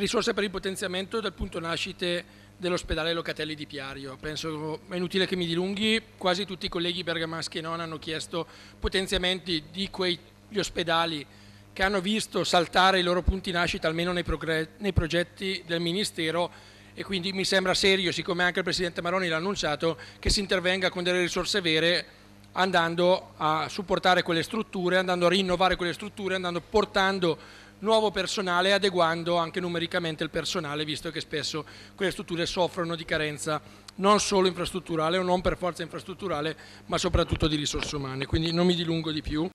risorse per il potenziamento del punto nascite dell'ospedale Locatelli di Piario. Penso è inutile che mi dilunghi, quasi tutti i colleghi bergamaschi e non hanno chiesto potenziamenti di quegli ospedali che hanno visto saltare i loro punti nascita almeno nei, nei progetti del Ministero e quindi mi sembra serio, siccome anche il Presidente Maroni l'ha annunciato, che si intervenga con delle risorse vere andando a supportare quelle strutture, andando a rinnovare quelle strutture, andando portando nuovo personale adeguando anche numericamente il personale, visto che spesso quelle strutture soffrono di carenza non solo infrastrutturale o non per forza infrastrutturale, ma soprattutto di risorse umane. Quindi non mi dilungo di più.